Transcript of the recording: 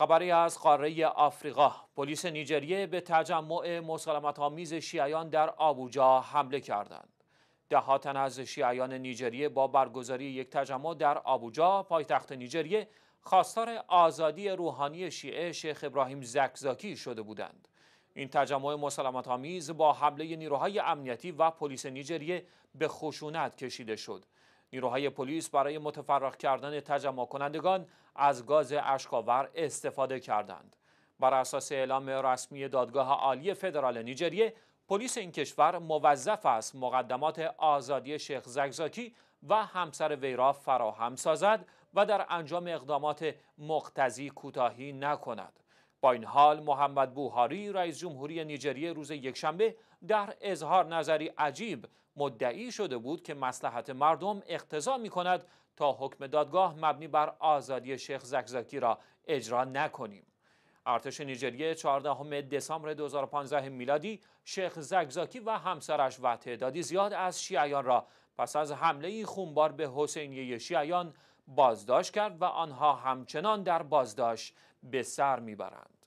خبری از قاره آفریقا پلیس نیجریه به تجمع مسالمت آمیز شیعیان در آبوجا حمله کردند دهاتن تن از شیعیان نیجریه با برگزاری یک تجمع در آبوجا پایتخت نیجریه خواستار آزادی روحانی شیعه شیخ ابراهیم زکزاکی شده بودند این تجمع مسالمت آمیز با حمله نیروهای امنیتی و پلیس نیجریه به خشونت کشیده شد نیروهای پلیس برای متفرق کردن تجمع کنندگان از گاز اشکاور استفاده کردند. بر اساس اعلام رسمی دادگاه عالی فدرال نیجریه، پلیس این کشور موظف است مقدمات آزادی شیخ زگزاکی و همسر وی را فراهم سازد و در انجام اقدامات مقتضی کوتاهی نکند. با این حال محمد بوهاری رئیس جمهوری نیجریه روز یکشنبه در اظهار نظری عجیب مدعی شده بود که مسلحت مردم اقتضا می کند تا حکم دادگاه مبنی بر آزادی شیخ زکزاکی را اجرا نکنیم. ارتش نیجریه 14 دسامبر 2015 میلادی شیخ زگزاکی و همسرش و تعدادی زیاد از شیعیان را پس از حمله خونبار به حسینیه شیعیان بازداشت کرد و آنها همچنان در بازداشت به سر میبرند.